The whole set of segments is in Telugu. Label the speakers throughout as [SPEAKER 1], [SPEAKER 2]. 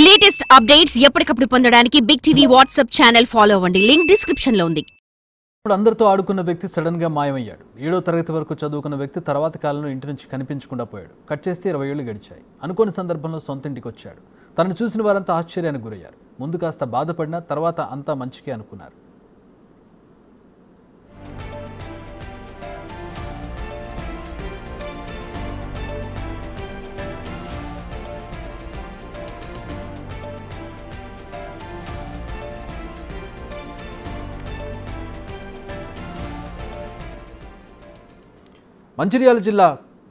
[SPEAKER 1] లేటెస్ట్ అప్డేట్స్ ఎప్పటికప్పుడు పొందడానికి big TV WhatsApp channel follow అవ్వండి లింక్ డిస్క్రిప్షన్ లో ఉంది ఇప్పుడు అందరితో ఆడుకున్న వ్యక్తి సడన్గా మాయమయ్యాడు ఏడో తరగతి వరకు చదువుకున్న వ్యక్తి తర్వాత కాలంలో ఇంటి నుంచి కనిపించకుండా పోయాడు కట్ చేస్తే ఇరవై ఏళ్ళు గడిచాయి అనుకోని సందర్భంలో సొంత ఇంటికి వచ్చాడు తనను చూసిన వారంతా ఆశ్చర్యానికి గురయ్యారు ముందు కాస్త బాధపడినా తర్వాత అంతా మంచికే అనుకున్నారు మంచిర్యాల జిల్లా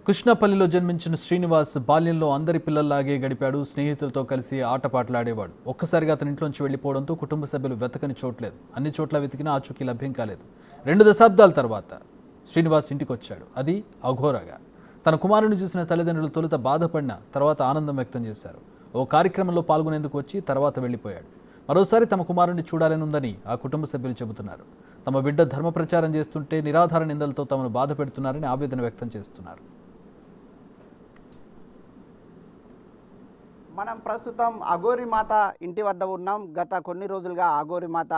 [SPEAKER 1] కృష్ణపల్లిలో జన్మించిన శ్రీనివాస్ బాల్యంలో అందరి పిల్లల్లాగే గడిపాడు స్నేహితులతో కలిసి ఆటపాటలాడేవాడు ఒక్కసారిగా అతని ఇంట్లోంచి వెళ్ళిపోవడంతో కుటుంబ సభ్యులు వెతకని చోట్లేదు అన్ని చోట్ల వెతికినా ఆచూకీ లభ్యం కాలేదు రెండు దశాబ్దాల తర్వాత శ్రీనివాస్ ఇంటికి వచ్చాడు అది అఘోరగా తన కుమారుని చూసిన తల్లిదండ్రులు తొలుత బాధపడిన తర్వాత ఆనందం వ్యక్తం చేశారు ఓ కార్యక్రమంలో పాల్గొనేందుకు వచ్చి తర్వాత వెళ్ళిపోయాడు మరోసారి తమ కుమారుణ్ణి చూడాలని ఉందని ఆ కుటుంబ సభ్యులు చెబుతున్నారు తమ బిడ్డ ధర్మ ప్రచారం చేస్తుంటే నిరాధార నిందలతో తమను బాధ పెడుతున్నారని ఆవేదన వ్యక్తం చేస్తున్నారు
[SPEAKER 2] మనం ప్రస్తుతం అఘోరి మాత ఇంటి వద్ద ఉన్నాం గత కొన్ని రోజులుగా అఘోరి మాత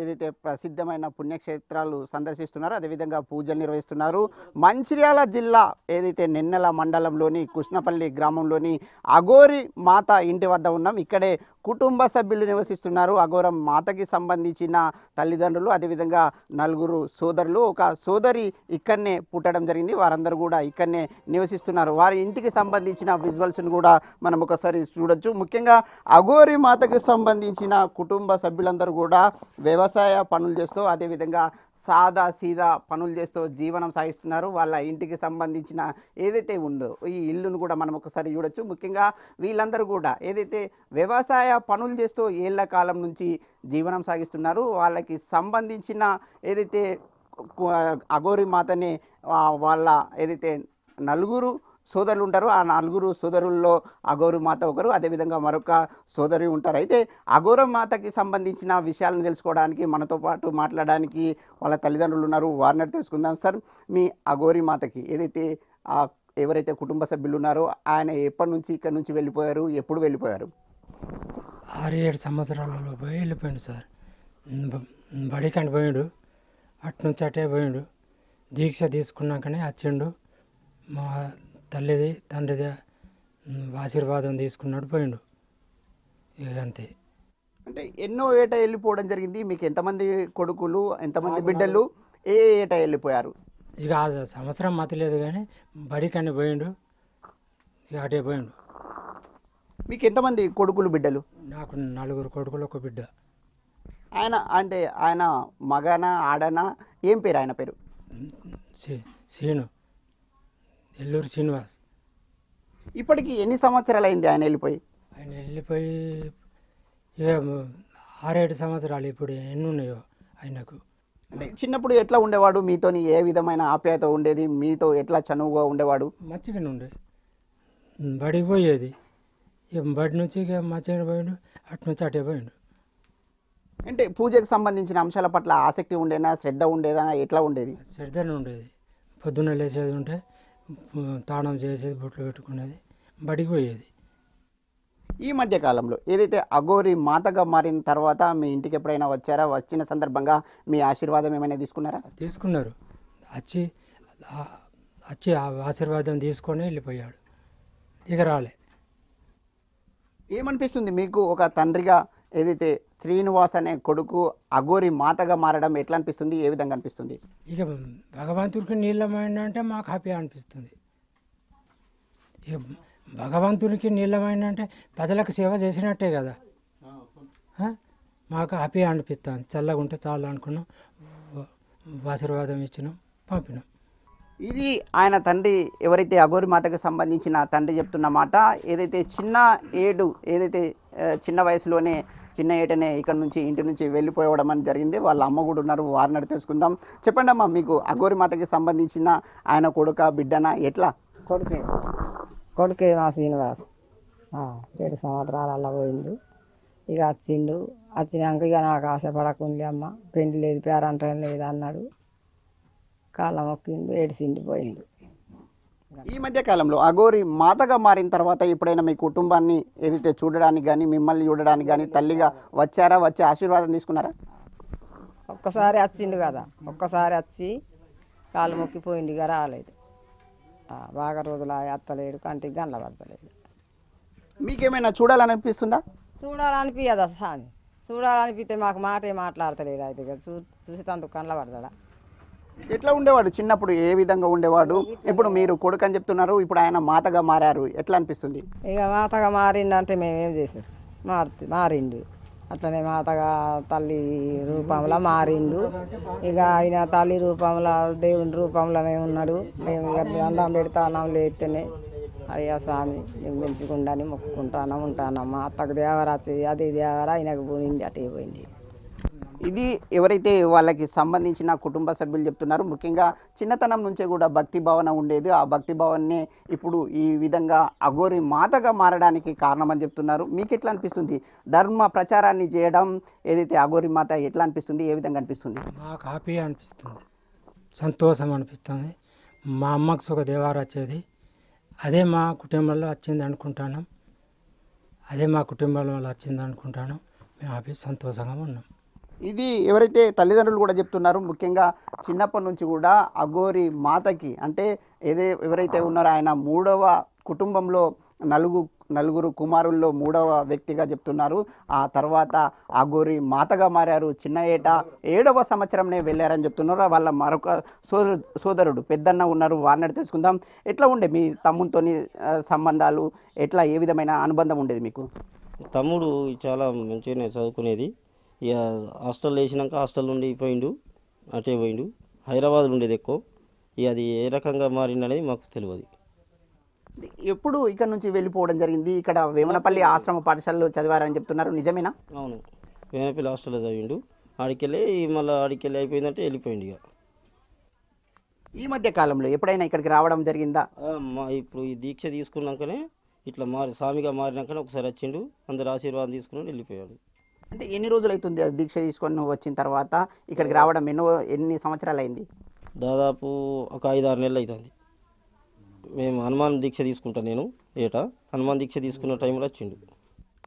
[SPEAKER 2] ఏదైతే ప్రసిద్ధమైన పుణ్యక్షేత్రాలు సందర్శిస్తున్నారో అదేవిధంగా పూజలు నిర్వహిస్తున్నారు మంచిర్యాల జిల్లా ఏదైతే నిన్నెల మండలంలోని కృష్ణపల్లి గ్రామంలోని అఘోరి మాత ఇంటి వద్ద ఉన్నాం ఇక్కడే కుటుంబ సభ్యులు నివసిస్తున్నారు అఘోరం మాతకి సంబంధించిన తల్లిదండ్రులు అదేవిధంగా నలుగురు సోదరులు ఒక సోదరి ఇక్కడనే పుట్టడం జరిగింది వారందరూ కూడా ఇక్కడనే నివసిస్తున్నారు వారి ఇంటికి సంబంధించిన విజువల్స్ను కూడా మనం ఒకసారి చూడొచ్చు ముఖ్యంగా అఘోరి మాతకు సంబంధించిన కుటుంబ సభ్యులందరూ కూడా వ్యవసాయ పనులు చేస్తూ అదేవిధంగా సాదా సీదా పనులు చేస్తూ జీవనం సాగిస్తున్నారు వాళ్ళ ఇంటికి సంబంధించిన ఏదైతే ఉందో ఈ ఇల్లును కూడా మనం ఒకసారి చూడొచ్చు ముఖ్యంగా వీళ్ళందరూ కూడా ఏదైతే వ్యవసాయ పనులు చేస్తూ ఏళ్ల కాలం నుంచి జీవనం సాగిస్తున్నారు వాళ్ళకి సంబంధించిన ఏదైతే అఘోరి మాతనే వాళ్ళ ఏదైతే నలుగురు సోదరులు ఉంటారు ఆ నలుగురు సోదరుల్లో అఘోరు మాత ఒకరు అదేవిధంగా మరొక సోదరి ఉంటారు అయితే అఘోర మాతకి సంబంధించిన విషయాలను తెలుసుకోవడానికి మనతో పాటు మాట్లాడడానికి వాళ్ళ తల్లిదండ్రులు ఉన్నారు వారిని తెలుసుకుందాం సార్ మీ అఘోరి మాతకి ఏదైతే ఆ ఎవరైతే కుటుంబ సభ్యులు ఉన్నారో ఆయన ఎప్పటి నుంచి ఇక్కడ నుంచి వెళ్ళిపోయారు ఎప్పుడు వెళ్ళిపోయారు
[SPEAKER 3] ఆరు ఏడు సంవత్సరాలలో పోయి వెళ్ళిపోయాడు సార్ బడికండి పోయాడు అటు నుంచి అటే పోయాడు దీక్ష తీసుకున్నాకనే వచ్చిండు మా తల్లిది తండ్రిది ఆశీర్వాదం తీసుకున్నాడు పోయిండు అంతే
[SPEAKER 2] అంటే ఎన్నో ఏట వెళ్ళిపోవడం జరిగింది మీకు ఎంతమంది కొడుకులు ఎంతమంది బిడ్డలు ఏ ఏట వెళ్ళిపోయారు
[SPEAKER 3] ఇక ఆ సంవత్సరం మతలేదు కానీ బడికని పోయిండు ఇక అటే పోయిండు మీకు ఎంతమంది కొడుకులు బిడ్డలు నాకు నలుగురు కొడుకులు ఒక బిడ్డ
[SPEAKER 2] ఆయన అంటే ఆయన మగన ఆడన ఏం పేరు ఆయన పేరు
[SPEAKER 3] శ్రీను ఎల్లూరు శ్రీనివాస్ ఇప్పటికి ఎన్ని సంవత్సరాలు అయింది ఆయన వెళ్ళిపోయి ఆయన వెళ్ళిపోయి ఆరేడు సంవత్సరాలు ఇప్పుడు ఎన్ని ఉన్నాయో ఆయనకు
[SPEAKER 2] అంటే చిన్నప్పుడు ఎట్లా ఉండేవాడు మీతో ఏ విధమైన ఆప్యాయత ఉండేది మీతో ఎట్లా చనువుగా ఉండేవాడు
[SPEAKER 3] మంచిగానే ఉండే బడికి పోయేది బడి నుంచి ఇక మంచిగా పోయిండు అటు నుంచి అటే పోయిండు
[SPEAKER 2] అంటే పూజకు సంబంధించిన అంశాల పట్ల ఆసక్తి ఉండేనా శ్రద్ధ ఉండేదా ఎట్లా ఉండేది
[SPEAKER 3] శ్రద్ధనే ఉండేది పొద్దున్న లేచేది ఉంటే తాణం చేసేది బొట్లు పెట్టుకునేది బడికి పోయేది ఈ మధ్య
[SPEAKER 2] కాలంలో ఏదైతే అఘోరి మాతగా మారిన తర్వాత మీ ఇంటికి ఎప్పుడైనా వచ్చారా వచ్చిన సందర్భంగా మీ
[SPEAKER 3] ఆశీర్వాదం ఏమైనా తీసుకున్నారా తీసుకున్నారు వచ్చి వచ్చి ఆశీర్వాదం తీసుకొని వెళ్ళిపోయాడు ఇక రాలే ఏమనిపిస్తుంది
[SPEAKER 2] మీకు ఒక తండ్రిగా ఏదైతే శ్రీనివాస్ అనే కొడుకు అఘోరి మాతగా మారడం ఎట్లా అనిపిస్తుంది ఏ విధంగా అనిపిస్తుంది
[SPEAKER 3] ఇక భగవంతుడికి నీళ్ళమైన అంటే మాకు హ్యాపీ అనిపిస్తుంది ఇక భగవంతుడికి నీళ్ళమైన అంటే ప్రజలకు సేవ చేసినట్టే కదా మాకు హ్యాపీ అనిపిస్తుంది చల్లగా ఉంటే చాలా అనుకున్నాం ఆశీర్వాదం ఇచ్చినాం పంపినాం
[SPEAKER 2] ఇది ఆయన తండ్రి ఎవరైతే అఘోరి మాతకి సంబంధించిన తండ్రి చెప్తున్న మాట ఏదైతే చిన్న ఏడు ఏదైతే చిన్న వయసులోనే చిన్న ఏటనే ఇక్కడ నుంచి ఇంటి నుంచి వెళ్ళిపోవడం అని జరిగింది వాళ్ళ అమ్మ కూడా ఉన్నారు వారిని తెలుసుకుందాం చెప్పండి అమ్మా మీకు అఘోరి మాతకి సంబంధించిన ఆయన కొడుక బిడ్డన
[SPEAKER 4] ఎట్లా కొడుకే కొడుకే మా శ్రీనివాస్ ఏడు సంవత్సరాలు అలా పోయిండు ఇక వచ్చిండు వచ్చినాక ఇక నాకు ఆశపడకుండా అమ్మ పెండ్లి లేదు పేరంటం లేదు అన్నాడు కాలం ఒక్కిండు ఏడిసిండి పోయిండు
[SPEAKER 2] ఈ మధ్య కాలంలో అగోరి మాతగా మారిన తర్వాత ఎప్పుడైనా మీ కుటుంబాన్ని ఏదైతే చూడడానికి కానీ మిమ్మల్ని చూడడానికి కానీ తల్లిగా వచ్చారా వచ్చి ఆశీర్వాదం తీసుకున్నారా
[SPEAKER 4] ఒక్కసారి వచ్చిండు కదా ఒక్కసారి వచ్చి కాలు మొక్కిపోయింది ఇక రాలేదు బాగా రోజులు అత్తలేడు కంటికి గండ్ల పడతలేదు మీకేమైనా చూడాలనిపిస్తుందా చూడాలనిపించదా సామి చూడాలనిపిస్తే మాకు మాటే మాట్లాడతలేదు అయితే చూసి తందుకు కండ్ల పడతాడా
[SPEAKER 2] ఎట్లా ఉండేవాడు చిన్నప్పుడు ఏ విధంగా ఉండేవాడు ఇప్పుడు మీరు కొడుకు అని చెప్తున్నారు ఇప్పుడు ఆయన మాతగా మారారు ఎట్లా అనిపిస్తుంది
[SPEAKER 4] ఇక మాతగా మారిండంటే మేమేం చేసాం మారుతు మారిండు అట్లనే మాతగా తల్లి రూపంలో మారిండు ఇక ఆయన తల్లి రూపంలో దేవుని రూపంలోనే ఉన్నాడు మేము ఇక అందం పెడతానం లేతేనే అయ్యా స్వామి మేము పెంచుకుండాని మొక్కుకుంటాను ఉంటానమ్మా అత్తకు దేవరా అదే దేవరా ఆయనకు పోయింది అటే పోయింది
[SPEAKER 2] ఇది ఎవరైతే వాళ్ళకి సంబంధించిన కుటుంబ సభ్యులు చెప్తున్నారు ముఖ్యంగా చిన్నతనం నుంచే కూడా భక్తి భావన ఉండేది ఆ భక్తి భావన్నే ఇప్పుడు ఈ విధంగా అఘోరి మాతగా మారడానికి కారణమని చెప్తున్నారు మీకు ఎట్లా అనిపిస్తుంది ధర్మ ప్రచారాన్ని చేయడం ఏదైతే అఘోరి మాత ఎట్లా అనిపిస్తుంది ఏ విధంగా అనిపిస్తుంది
[SPEAKER 3] మాకు హ్యాపీ అనిపిస్తుంది సంతోషం అనిపిస్తుంది మా అమ్మకు సుఖ దేవారు వచ్చేది అదే మా కుటుంబంలో వచ్చింది అనుకుంటాను అదే మా కుటుంబంలో వచ్చింది అనుకుంటాను మేము హ్యాపీ సంతోషంగా ఉన్నాం
[SPEAKER 2] ఇది ఎవరైతే తల్లిదండ్రులు కూడా చెప్తున్నారు ముఖ్యంగా చిన్నప్పటి నుంచి కూడా అఘోరి మాతకి అంటే ఏదే ఎవరైతే ఉన్నారో ఆయన మూడవ కుటుంబంలో నలుగు నలుగురు కుమారుల్లో మూడవ వ్యక్తిగా చెప్తున్నారు ఆ తర్వాత గోరి మాతగా మారారు చిన్న ఏట ఏడవ సంవత్సరంనే వెళ్ళారని చెప్తున్నారు వాళ్ళ మరొక సోదరు సోదరుడు పెద్దన్న ఉన్నారు వారిని తెలుసుకుందాం ఎట్లా ఉండే మీ తమ్ముతో సంబంధాలు ఎట్లా ఏ విధమైన అనుబంధం ఉండేది మీకు
[SPEAKER 5] తమ్ముడు చాలా మంచిగానే చదువుకునేది ఇక హాస్టల్ వేసినాక హాస్టల్ నుండి పోయిండు అటే పోయిండు హైదరాబాద్లో ఉండేది ఎక్కువ ఇక అది ఏ రకంగా మారిందనేది మాకు తెలియదు
[SPEAKER 2] ఎప్పుడు ఇక్కడ నుంచి వెళ్ళిపోవడం జరిగింది ఇక్కడ వేమనపల్లి ఆశ్రమ పాఠశాలలో చదివారని చెప్తున్నారు నిజమేనా
[SPEAKER 5] అవును వేమనపల్లి హాస్టల్లో చదివిండు ఆడికెళ్ళి మళ్ళీ ఆడికెళ్ళి అయిపోయిందంటే వెళ్ళిపోయింది ఇక
[SPEAKER 2] ఈ మధ్య కాలంలో ఎప్పుడైనా ఇక్కడికి రావడం జరిగిందా
[SPEAKER 5] మా ఇప్పుడు ఈ దీక్ష తీసుకున్నాకనే ఇట్లా మారి స్వామిగా మారినాకనే ఒకసారి వచ్చిండు అందరు ఆశీర్వాదం తీసుకుని వెళ్ళిపోయాడు
[SPEAKER 2] అంటే ఎన్ని రోజులు అవుతుంది దీక్ష తీసుకొని వచ్చిన తర్వాత ఇక్కడికి రావడం ఎన్నో ఎన్ని సంవత్సరాలు అయింది
[SPEAKER 5] దాదాపు ఒక ఐదు ఆరు నెలలు అవుతుంది మేము హనుమాన్ దీక్ష తీసుకుంటాను నేను ఏటా హనుమాన్ దీక్ష తీసుకున్న టైంలో వచ్చిండు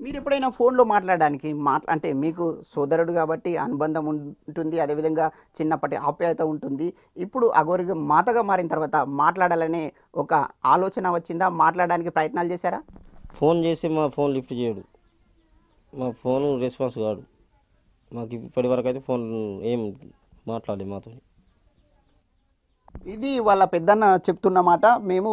[SPEAKER 2] మీరు ఎప్పుడైనా ఫోన్లో మాట్లాడడానికి మాట్లా అంటే మీకు సోదరుడు కాబట్టి అనుబంధం ఉంటుంది అదేవిధంగా చిన్నప్పటి ఆప్యాయత ఉంటుంది ఇప్పుడు అగోరిగా మాతగా మారిన తర్వాత మాట్లాడాలనే ఒక ఆలోచన వచ్చిందా మాట్లాడడానికి ప్రయత్నాలు చేశారా
[SPEAKER 5] ఫోన్ చేసి మా ఫోన్ లిఫ్ట్ చేయడు మా ఫోన్ రెస్పాన్స్ కాదు మాకు ఇప్పటి వరకు అయితే ఫోన్ ఏం మాట్లాడలేదు మాతో
[SPEAKER 2] ఇది వాళ్ళ పెద్దన్న చెప్తున్నమాట మేము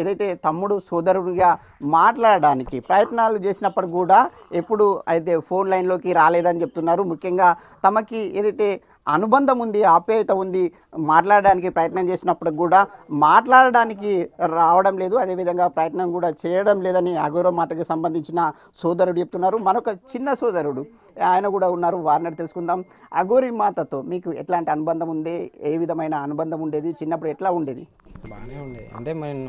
[SPEAKER 2] ఏదైతే తమ్ముడు సోదరుడిగా మాట్లాడడానికి ప్రయత్నాలు చేసినప్పుడు కూడా ఎప్పుడు అయితే ఫోన్ లైన్లోకి రాలేదని చెప్తున్నారు ముఖ్యంగా తమకి ఏదైతే అనుబంధం ఉంది ఆప్యాయత ఉంది మాట్లాడడానికి ప్రయత్నం చేసినప్పుడు కూడా మాట్లాడడానికి రావడం లేదు అదేవిధంగా ప్రయత్నం కూడా చేయడం లేదని అగౌరవ మాతకి సంబంధించిన సోదరుడు చెప్తున్నారు మరొక చిన్న సోదరుడు ఆయన కూడా ఉన్నారు వారిని తెలుసుకుందాం అగోరి మాతతో మీకు ఎట్లాంటి అనుబంధం ఉంది ఏ విధమైన అనుబంధం ఉండేది చిన్నప్పుడు ఎట్లా ఉండేది
[SPEAKER 6] బాగానే ఉండేది అంటే మేము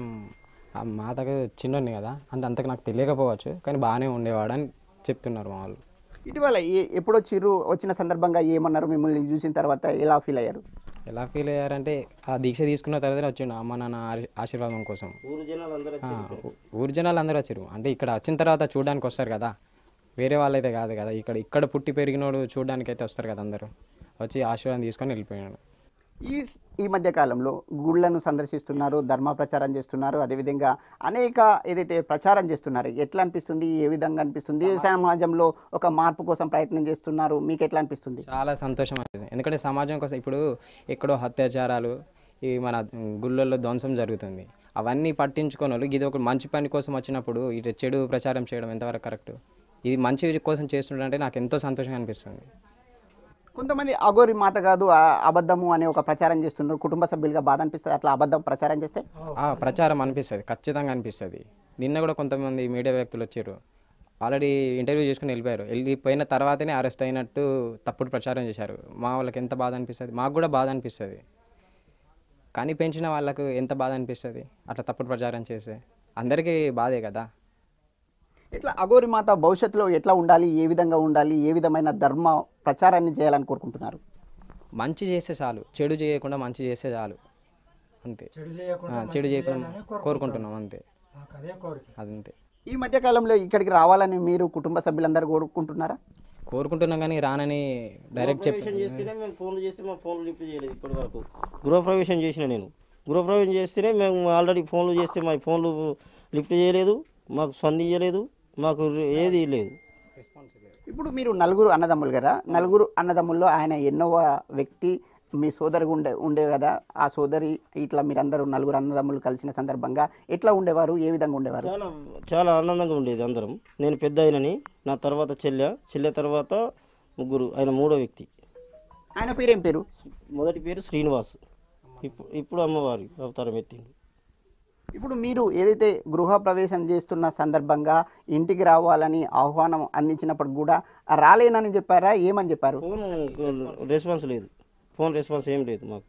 [SPEAKER 6] మాతకి చిన్న కదా అంటే అంతకు నాకు తెలియకపోవచ్చు కానీ బాగానే ఉండేవాడు అని చెప్తున్నారు మా వాళ్ళు
[SPEAKER 2] ఇటీవల ఎప్పుడు వచ్చిర్రు వచ్చిన సందర్భంగా ఏమన్నారు మిమ్మల్ని చూసిన తర్వాత ఎలా ఫీల్ అయ్యారు
[SPEAKER 6] ఎలా ఫీల్ అయ్యారంటే ఆ దీక్ష తీసుకున్న తర్వాత వచ్చిండు అమ్మ నాన్న ఆశీర్వాదం కోసం ఊరు జనాలు అందరూ వచ్చారు అంటే ఇక్కడ వచ్చిన తర్వాత చూడడానికి వస్తారు కదా వేరే వాళ్ళైతే కాదు కదా ఇక్కడ ఇక్కడ పుట్టి పెరిగినోడు చూడడానికి అయితే వస్తారు కదా అందరూ వచ్చి ఆశీర్వాదం తీసుకొని వెళ్ళిపోయాడు
[SPEAKER 2] ఈ ఈ మధ్యకాలంలో గుళ్ళను సందర్శిస్తున్నారు ధర్మ ప్రచారం చేస్తున్నారు అదేవిధంగా అనేక ఏదైతే ప్రచారం చేస్తున్నారు ఎట్లా అనిపిస్తుంది ఏ విధంగా అనిపిస్తుంది సమాజంలో ఒక మార్పు కోసం ప్రయత్నం చేస్తున్నారు మీకు ఎట్లా అనిపిస్తుంది
[SPEAKER 6] చాలా సంతోషం అవుతుంది ఎందుకంటే సమాజం కోసం ఇప్పుడు ఎక్కడో అత్యాచారాలు ఈ మన గుళ్ళల్లో ధ్వంసం జరుగుతుంది అవన్నీ పట్టించుకోని వాళ్ళు ఇది ఒక మంచి పని కోసం వచ్చినప్పుడు ఇటు చెడు ప్రచారం చేయడం ఎంతవరకు కరెక్ట్ ఇది మంచి కోసం చేస్తుంటే నాకు ఎంతో సంతోషంగా అనిపిస్తుంది
[SPEAKER 2] కొంతమంది అగోరి మాత కాదు అబద్ధము అనే ఒక ప్రచారం చేస్తున్నారు కుటుంబ సభ్యులుగా బాధ అనిపిస్తుంది అట్లా అబద్ధం ప్రచారం చేస్తే
[SPEAKER 6] ప్రచారం అనిపిస్తుంది ఖచ్చితంగా అనిపిస్తుంది నిన్న కూడా కొంతమంది మీడియా వ్యక్తులు వచ్చారు ఆల్రెడీ ఇంటర్వ్యూ చేసుకుని వెళ్ళిపోయారు వెళ్ళిపోయిన తర్వాతనే అరెస్ట్ అయినట్టు తప్పుడు ప్రచారం చేశారు మా వాళ్ళకి ఎంత బాధ అనిపిస్తుంది మాకు కూడా బాధ అనిపిస్తుంది కానీ పెంచిన వాళ్ళకు ఎంత బాధ అనిపిస్తుంది అట్లా తప్పుడు ప్రచారం చేస్తే అందరికీ బాధే కదా ఇట్లా
[SPEAKER 2] అఘోరి మాత భవిష్యత్తులో ఎట్లా ఉండాలి ఏ విధంగా ఉండాలి ఏ విధమైన ధర్మ ప్రచారాన్ని చేయాలని కోరుకుంటున్నారు
[SPEAKER 6] మంచి చేస్తే చాలు చెడు చేయకుండా మంచి చేస్తే చాలు అంతే చెడు చేయకుండా కోరుకుంటున్నాం అంతే అదంతే
[SPEAKER 2] ఈ మధ్యకాలంలో ఇక్కడికి రావాలని మీరు కుటుంబ సభ్యులందరూ కోరుకుంటున్నారా కోరుకుంటున్నాం కానీ రానని డైరెక్ట్ చెప్పి
[SPEAKER 5] ఫోన్లు చేస్తే ఫోన్లు లిఫ్ట్ చేయలేదు గృహప్రవేశం చేసిన నేను గృహప్రవేశం చేస్తేనే మేము ఆల్రెడీ ఫోన్లు చేస్తే మా ఫోన్లు లిఫ్ట్ చేయలేదు మాకు స్పందించలేదు మాకు ఏది లేదు
[SPEAKER 2] ఇప్పుడు మీరు నలుగురు అన్నదమ్ములు కదా నలుగురు అన్నదమ్ముల్లో ఆయన ఎన్నో వ్యక్తి మీ సోదరి ఉండే ఉండే కదా ఆ సోదరి ఇట్లా మీరందరూ నలుగురు అన్నదమ్ములు కలిసిన సందర్భంగా ఎట్లా ఉండేవారు ఏ విధంగా ఉండేవారు చాలా
[SPEAKER 5] చాలా ఆనందంగా ఉండేది అందరం నేను పెద్ద ఆయనని నా తర్వాత చెల్లె చెల్లె తర్వాత ముగ్గురు ఆయన మూడో వ్యక్తి ఆయన పేరేం పేరు మొదటి పేరు శ్రీనివాస్ ఇప్పుడు ఇప్పుడు అమ్మవారి అవతారం ఎత్తింది
[SPEAKER 2] ఇప్పుడు మీరు ఏదైతే గృహ ప్రవేశం చేస్తున్న సందర్భంగా ఇంటికి రావాలని ఆహ్వానం అందించినప్పుడు కూడా రాలేనని చెప్పారా ఏమని చెప్పారు ఫోన్ రెస్పాన్స్ లేదు
[SPEAKER 5] ఫోన్ రెస్పాన్స్ ఏం లేదు మాకు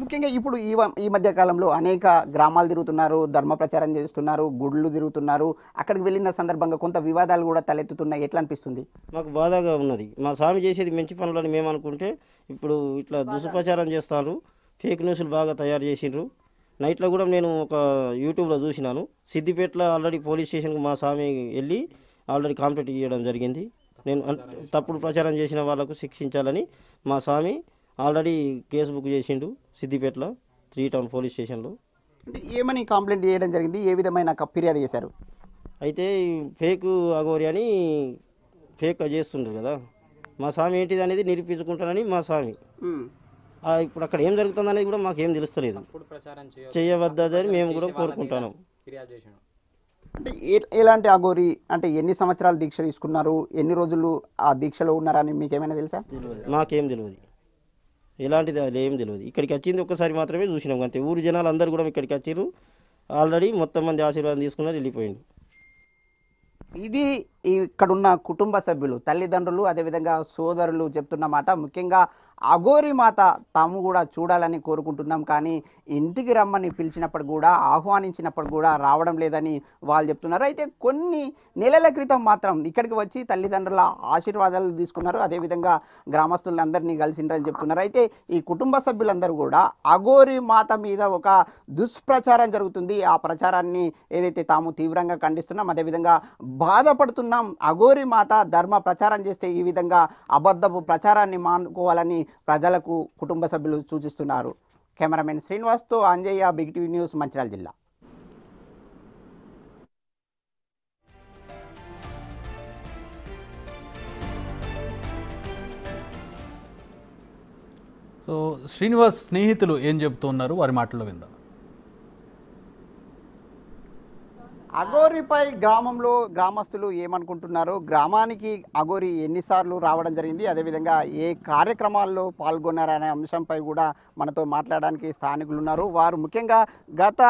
[SPEAKER 2] ముఖ్యంగా ఇప్పుడు ఈ ఈ మధ్య కాలంలో అనేక గ్రామాలు తిరుగుతున్నారు ధర్మ ప్రచారం చేస్తున్నారు గుళ్ళు తిరుగుతున్నారు అక్కడికి వెళ్ళిన సందర్భంగా కొంత వివాదాలు కూడా తలెత్తుతున్నాయి ఎట్లా అనిపిస్తుంది
[SPEAKER 5] మాకు బాధగా ఉన్నది మా స్వామి చేసేది మంచి పనులు అని మేము అనుకుంటే ఇప్పుడు ఇట్లా దుష్ప్రచారం చేస్తారు ఫేక్ న్యూస్లు బాగా తయారు చేసిండ్రు నైట్లో కూడా నేను ఒక యూట్యూబ్లో చూసినాను సిద్దిపేటలో ఆల్రెడీ పోలీస్ స్టేషన్కి మా స్వామి వెళ్ళి ఆల్రెడీ కాంప్లీట్ ఇవ్వడం జరిగింది నేను తప్పుడు ప్రచారం చేసిన వాళ్లకు శిక్షించాలని మా స్వామి ఆల్రెడీ కేసు బుక్ చేసిండు సిద్దిపేటలో త్రీ టౌన్ పోలీస్ స్టేషన్లో
[SPEAKER 2] ఏమని కంప్లైంట్ చేయడం జరిగింది ఏ విధమైన ఫిర్యాదు చేశారు
[SPEAKER 5] అయితే ఫేక్ అగోరి అని ఫేక్ చేస్తుండ్రు కదా మా స్వామి ఏంటిది అనేది నిరూపించుకుంటానని మా స్వామి ఇప్పుడు అక్కడ ఏం జరుగుతుంది అనేది కూడా మాకు ఏం తెలుస్తలేదు
[SPEAKER 6] చేయవద్దని మేము కూడా కోరుకుంటాను
[SPEAKER 2] అంటే ఎలాంటి అఘోరి అంటే ఎన్ని సంవత్సరాలు దీక్ష తీసుకున్నారు ఎన్ని రోజులు ఆ దీక్షలో ఉన్నారని మీకు ఏమైనా తెలుసా
[SPEAKER 5] మాకేం తెలియదు ఎలాంటిది ఏం తెలియదు ఇక్కడికి వచ్చింది ఒక్కసారి మాత్రమే చూసినాం అంతే ఊరు జనాలు అందరూ కూడా ఇక్కడికి వచ్చారు ఆల్రెడీ మొత్తం మంది ఆశీర్వాదం తీసుకున్నారు వెళ్ళిపోయింది
[SPEAKER 2] ఇది ఇక్కడున్న కుటుంబ సభ్యులు తల్లిదండ్రులు అదేవిధంగా సోదరులు చెప్తున్నమాట ముఖ్యంగా అఘోరి మాత తాము కూడా చూడాలని కోరుకుంటున్నాం కానీ ఇంటికి రమ్మని పిలిచినప్పుడు కూడా ఆహ్వానించినప్పుడు కూడా రావడం లేదని వాళ్ళు చెప్తున్నారు అయితే కొన్ని నెలల క్రితం మాత్రం ఇక్కడికి వచ్చి తల్లిదండ్రుల ఆశీర్వాదాలు తీసుకున్నారు అదేవిధంగా గ్రామస్తులందరినీ కలిసిండ్రని చెప్తున్నారు అయితే ఈ కుటుంబ సభ్యులందరూ కూడా అఘోరి మాత మీద ఒక దుష్ప్రచారం జరుగుతుంది ఆ ప్రచారాన్ని ఏదైతే తాము తీవ్రంగా ఖండిస్తున్నాం అదేవిధంగా బాధపడుతున్నాం అఘోరి మాత ధర్మ ప్రచారం చేస్తే ఈ విధంగా అబద్ధపు ప్రచారాన్ని మానుకోవాలని ప్రజలకు కుటుంబ సభ్యులు సూచిస్తున్నారు కెమెరామెన్ శ్రీనివాస్తో Anjaiah big TV news Mancherial జిల్లా
[SPEAKER 1] సో శ్రీనివాస్ స్నేహితులు ఏం చెబుతున్నారు వారి మాటల్లో విందాం
[SPEAKER 2] అగోరిపై గ్రామంలో గ్రామస్తులు ఏమనుకుంటున్నారు గ్రామానికి అగోరి ఎన్నిసార్లు రావడం జరిగింది అదేవిధంగా ఏ కార్యక్రమాల్లో పాల్గొన్నారనే అంశంపై కూడా మనతో మాట్లాడడానికి స్థానికులు ఉన్నారు వారు ముఖ్యంగా గత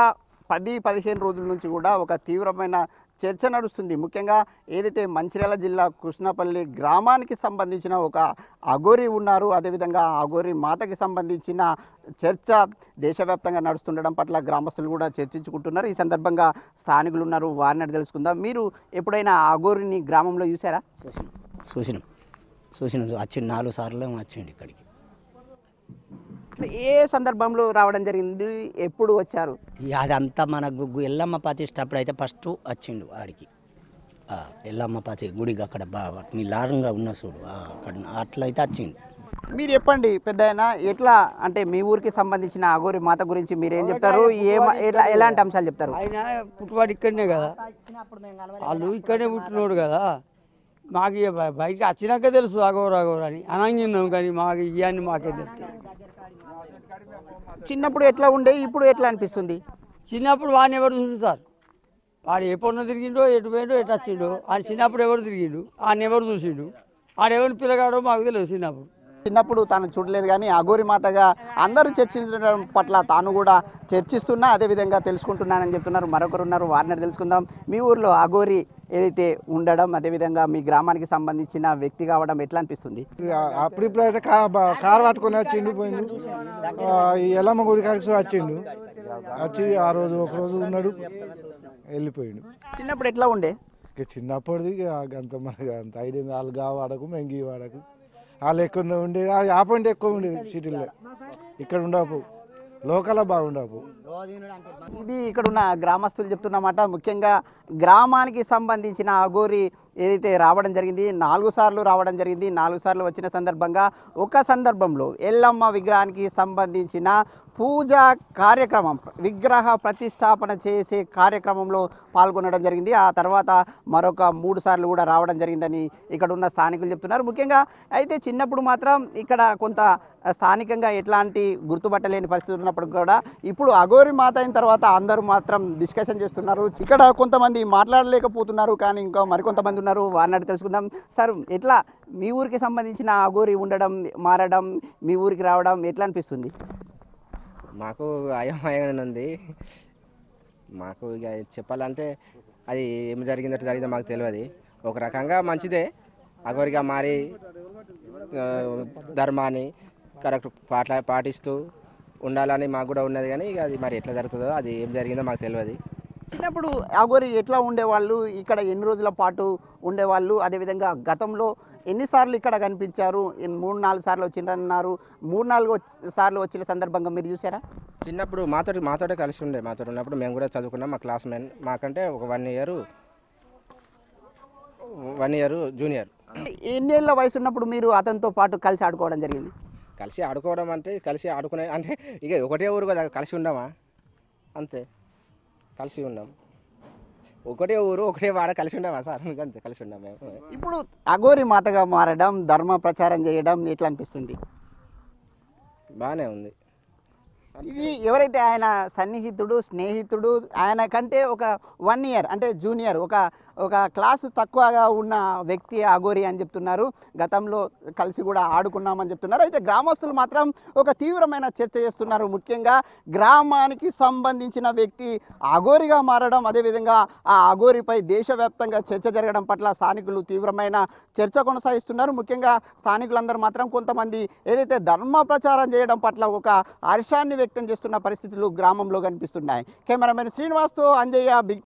[SPEAKER 2] పది పదిహేను రోజుల నుంచి కూడా ఒక తీవ్రమైన చర్చ నడుస్తుంది ముఖ్యంగా ఏదైతే మంచిర్యాల జిల్లా కృష్ణపల్లి గ్రామానికి సంబంధించిన ఒక అగోరి ఉన్నారు అదేవిధంగా అగోరి మాతకి సంబంధించిన చర్చ దేశవ్యాప్తంగా నడుస్తుండడం పట్ల గ్రామస్తులు కూడా చర్చించుకుంటున్నారు ఈ సందర్భంగా స్థానికులు ఉన్నారు వారిని తెలుసుకుందాం మీరు ఎప్పుడైనా అగోరిని గ్రామంలో చూసారా
[SPEAKER 3] చూసినాం చూసినాం చూసినాం వచ్చి నాలుగు సార్లు వచ్చిండి ఇక్కడికి
[SPEAKER 2] ఏ సందర్భంలో రావడం జరిగింది ఎప్పుడు వచ్చారు
[SPEAKER 3] అదంతా మన ఎల్లమ్మ ప్రతిష్టప్పుడు అయితే ఫస్ట్ వచ్చిండు ఆడికి ఎల్లమ్మ పాతి గుడికి అక్కడ మీ లారంగా ఉన్న చూడు అక్కడ అట్లా అయితే వచ్చిండు
[SPEAKER 2] మీరు చెప్పండి పెద్ద ఎట్లా అంటే మీ ఊరికి సంబంధించిన అగోరి మాత గురించి మీరు
[SPEAKER 3] ఏం చెప్తారు ఎలాంటి అంశాలు చెప్తారు ఆయన పుట్టువాడు ఇక్కడనే కదా వాళ్ళు ఇక్కడనే పుట్టినోడు కదా మాకు బయటకు వచ్చినాక తెలుసు రాఘవ రాఘవ అని అనంగిన్నాం కానీ మాకు ఇవన్నీ మాకే తెలుస్తాయి చిన్నప్పుడు ఎట్లా ఉండే ఇప్పుడు ఎట్లా అనిపిస్తుంది చిన్నప్పుడు వాడిని ఎవరు సార్ వాడు ఎప్పుడు తిరిగిండో ఎటు పోయిండో ఎటు వచ్చిండో ఆయన చిన్నప్పుడు ఎవరు తిరిగిండు ఆయన ఎవరు చూసిండు ఆడెవరిని పిల్లగాడో మాకు తెలియదు చిన్నప్పుడు
[SPEAKER 2] చిన్నప్పుడు తాను చూడలేదు కానీ అఘోరి మాతగా అందరూ చర్చించడం పట్ల తాను కూడా చర్చిస్తున్నా అదేవిధంగా తెలుసుకుంటున్నానని చెప్తున్నారు మరొకరు ఉన్నారు వారిని తెలుసుకుందాం మీ ఊర్లో అఘోరి ఏదైతే ఉండడం అదేవిధంగా మీ గ్రామానికి సంబంధించిన వ్యక్తి కావడం ఎట్లా అనిపిస్తుంది అప్పుడిప్పుడు అయితే కారు పట్టుకొని వచ్చిండు పోయిండు ఎల్లమ్మ గుడి కలిసి వచ్చిండు వచ్చి ఆ రోజు ఒక రోజు ఉన్నాడు వెళ్ళిపోయిండు చిన్నప్పుడు ఎట్లా ఉండే
[SPEAKER 5] చిన్నప్పటిది అంత మనకు అంత ఐడియా వాళ్ళు కావాడకు మెంగి వాడకు వాళ్ళు
[SPEAKER 2] ఎక్కువ ఉండేది ఆపండి ఎక్కువ ఉండేది సిటీలో ఇక్కడ ఉండవు లోకల్ బాగుండవు ఇది ఇక్కడ ఉన్న గ్రామస్తులు చెప్తున్నమాట ముఖ్యంగా గ్రామానికి సంబంధించిన అగోరి ఏదైతే రావడం జరిగింది నాలుగు సార్లు రావడం జరిగింది నాలుగు సార్లు వచ్చిన సందర్భంగా ఒక సందర్భంలో ఎల్లమ్మ విగ్రహానికి సంబంధించిన పూజా కార్యక్రమం విగ్రహ ప్రతిష్టాపన చేసే కార్యక్రమంలో పాల్గొనడం జరిగింది ఆ తర్వాత మరొక మూడు సార్లు కూడా రావడం జరిగిందని ఇక్కడ ఉన్న స్థానికులు చెప్తున్నారు ముఖ్యంగా అయితే చిన్నప్పుడు మాత్రం ఇక్కడ కొంత స్థానికంగా ఎట్లాంటి గుర్తుపట్టలేని పరిస్థితి ఉన్నప్పుడు కూడా ఇప్పుడు అఘోరి మాత అయిన తర్వాత అందరూ మాత్రం డిస్కషన్ చేస్తున్నారు ఇక్కడ కొంతమంది మాట్లాడలేకపోతున్నారు కానీ ఇంకా మరికొంతమంది ఉన్నారు వారిని తెలుసుకుందాం సార్ ఎట్లా మీ ఊరికి సంబంధించిన అఘోరి ఉండడం మారడం మీ ఊరికి రావడం ఎట్లా అనిపిస్తుంది మాకు అయోమయం
[SPEAKER 3] ఉంది మాకు ఇక చెప్పాలంటే అది ఏమి జరిగిందంటే జరిగిందో మాకు తెలియదు ఒక రకంగా మంచిదే అఘోరిగా మారి ధర్మాన్ని కరెక్ట్ పాట పాటిస్తూ ఉండాలని మాకు కూడా ఉన్నది కానీ ఇక
[SPEAKER 6] అది మరి ఎట్లా జరుగుతుందో అది ఏం జరిగిందో మాకు తెలియదు చిన్నప్పుడు
[SPEAKER 2] ఆగోరి ఎట్లా ఉండేవాళ్ళు ఇక్కడ ఎన్ని రోజుల పాటు ఉండేవాళ్ళు అదేవిధంగా గతంలో ఎన్నిసార్లు ఇక్కడ కనిపించారు మూడు నాలుగు సార్లు వచ్చిండ్రన్నారు మూడు నాలుగు సార్లు వచ్చిన సందర్భంగా మీరు చూసారా
[SPEAKER 3] చిన్నప్పుడు మాతో
[SPEAKER 6] మాతోటే కలిసి ఉండే మాతో ఉన్నప్పుడు మేము కూడా చదువుకున్నాం మా క్లాస్ మెన్ మాకంటే ఒక one year
[SPEAKER 2] one year junior ఎన్ని ఏళ్ళ వయసు ఉన్నప్పుడు మీరు అతనితో పాటు
[SPEAKER 6] కలిసి ఆడుకోవడం జరిగింది కలిసి ఆడుకోవడం అంటే కలిసి ఆడుకునే అంటే ఇక ఒకటే ఊరు కదా కలిసి ఉండమా అంతే కలిసి ఉన్నాం ఒకటే ఊరు ఒకటే వాడ
[SPEAKER 2] కలిసి ఉండమా సార్ అంతే కలిసి ఉన్నాం మేము ఇప్పుడు అఘోరి మాటగా మారడం ధర్మ ప్రచారం చేయడం ఎట్లా అనిపిస్తుంది బాగానే ఉంది ఇది ఎవరైతే ఆయన సన్నిహితుడు స్నేహితుడు ఆయన కంటే ఒక వన్ ఇయర్ అంటే జూనియర్ ఒక ఒక క్లాసు తక్కువగా ఉన్న వ్యక్తి అఘోరి అని చెప్తున్నారు గతంలో కలిసి కూడా ఆడుకున్నామని చెప్తున్నారు అయితే గ్రామస్తులు మాత్రం ఒక తీవ్రమైన చర్చ చేస్తున్నారు ముఖ్యంగా గ్రామానికి సంబంధించిన వ్యక్తి అఘోరిగా మారడం అదేవిధంగా ఆ అఘోరిపై దేశవ్యాప్తంగా చర్చ జరగడం పట్ల స్థానికులు తీవ్రమైన చర్చ కొనసాగిస్తున్నారు ముఖ్యంగా స్థానికులందరూ మాత్రం కొంతమంది ఏదైతే ధర్మ ప్రచారం చేయడం పట్ల ఒక హర్షాన్ని వ్యక్తం చేస్తున్న పరిస్థితులు గ్రామంలో కనిపిస్తున్నాయి కెమెరామెన్ శ్రీనివాస్తో అంజయ్య బిగ్